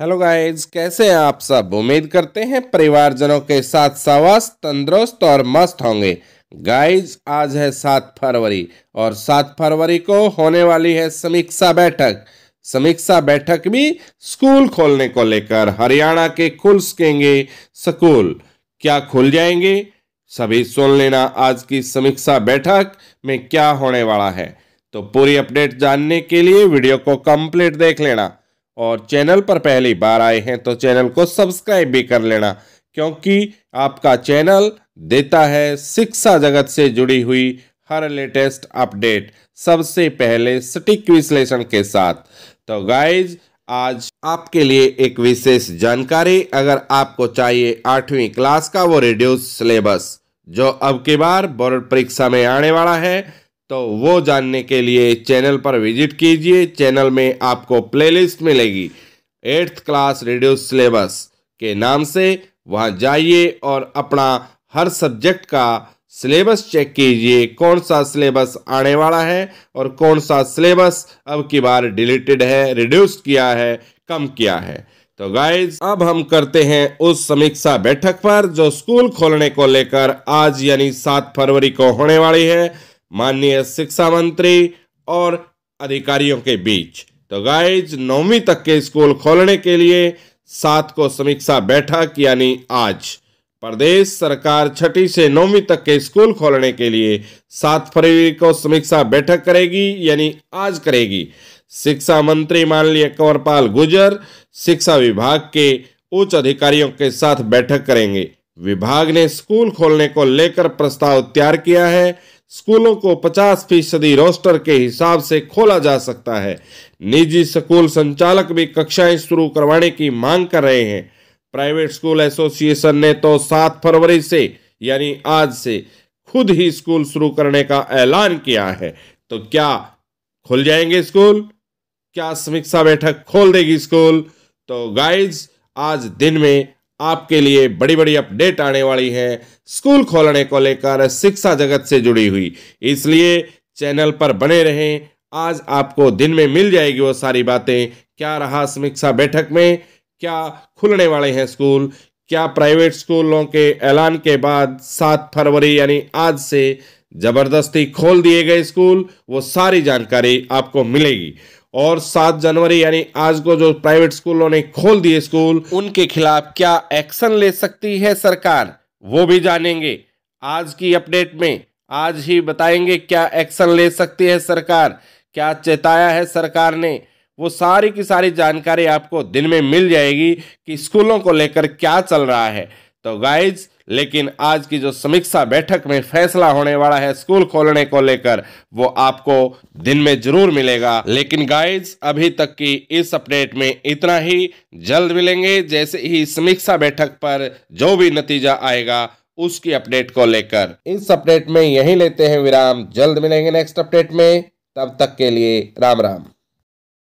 hello guys कैसे हैं आप सब उम्मीद करते हैं परिवारजनों के साथ सवास तंदुरुस्त और मस्त होंगे गाइस आज है सात फरवरी और सात फरवरी को होने वाली है समीक्षा बैठक समीक्षा बैठक भी स्कूल खोलने को लेकर हरियाणा के खुल सकेंगे स्कूल क्या खुल जाएंगे सभी सुन लेना आज की समीक्षा बैठक में क्या होने वाला है तो पूरी अपडेट जानने के लिए वीडियो को कंप्लीट देख लेना और चैनल पर पहली बार आए हैं तो चैनल को सब्सक्राइब भी कर लेना क्योंकि आपका चैनल देता है शिक्षा जगत से जुड़ी हुई हर लेटेस्ट अपडेट सबसे पहले सटीक विश्लेषण के साथ तो गाइज आज आपके लिए एक विशेष जानकारी अगर आपको चाहिए आठवीं क्लास का वो रिड्यूस सिलेबस जो अब की बार बोर्ड परीक्षा में आने वाला है तो वो जानने के लिए चैनल पर विजिट कीजिए चैनल में आपको प्लेलिस्ट मिलेगी एट्थ क्लास रिड्यूस सिलेबस के नाम से वहाँ जाइए और अपना हर सब्जेक्ट का सिलेबस चेक कीजिए कौन सा सिलेबस आने वाला है और कौन सा सिलेबस अब की बार डिलीटेड है रिड्यूस किया है कम किया है तो गाइज अब हम करते हैं उस समीक्षा बैठक पर जो स्कूल खोलने को लेकर आज यानी सात फरवरी को होने वाली है माननीय शिक्षा मंत्री और अधिकारियों के बीच तो गाइज नौवीं तक के स्कूल खोलने के लिए सात को समीक्षा बैठक यानी आज प्रदेश सरकार छठी से नौवीं तक के स्कूल खोलने के लिए सात फरवरी को समीक्षा बैठक करेगी यानी आज करेगी शिक्षा मंत्री माननीय कंवरपाल गुजर शिक्षा विभाग के उच्च अधिकारियों के साथ बैठक करेंगे विभाग ने स्कूल खोलने को लेकर प्रस्ताव तैयार किया है स्कूलों को 50 फीसदी रोस्टर के हिसाब से खोला जा सकता है निजी स्कूल संचालक भी कक्षाएं शुरू करवाने की मांग कर रहे हैं प्राइवेट स्कूल एसोसिएशन ने तो 7 फरवरी से यानी आज से खुद ही स्कूल शुरू करने का ऐलान किया है तो क्या खुल जाएंगे स्कूल क्या समीक्षा बैठक खोल देगी स्कूल तो गाइज आज दिन में आपके लिए बड़ी बड़ी अपडेट आने वाली है स्कूल खोलने को लेकर शिक्षा जगत से जुड़ी हुई इसलिए चैनल पर बने रहें आज आपको दिन में मिल जाएगी वो सारी बातें क्या रहा समीक्षा बैठक में क्या खुलने वाले हैं स्कूल क्या प्राइवेट स्कूलों के ऐलान के बाद सात फरवरी यानी आज से जबरदस्ती खोल दिए गए स्कूल वो सारी जानकारी आपको मिलेगी और सात जनवरी यानी आज को जो प्राइवेट स्कूलों ने खोल दिए स्कूल उनके खिलाफ क्या एक्शन ले सकती है सरकार वो भी जानेंगे आज की अपडेट में आज ही बताएंगे क्या एक्शन ले सकती है सरकार क्या चेताया है सरकार ने वो सारी की सारी जानकारी आपको दिन में मिल जाएगी कि स्कूलों को लेकर क्या चल रहा है तो गाइज लेकिन आज की जो समीक्षा बैठक में फैसला होने वाला है स्कूल खोलने को लेकर वो आपको दिन में जरूर मिलेगा लेकिन गाइस अभी तक की इस अपडेट में इतना ही जल्द मिलेंगे जैसे ही समीक्षा बैठक पर जो भी नतीजा आएगा उसकी अपडेट को लेकर इस अपडेट में यही लेते हैं विराम जल्द मिलेंगे नेक्स्ट अपडेट में तब तक के लिए राम राम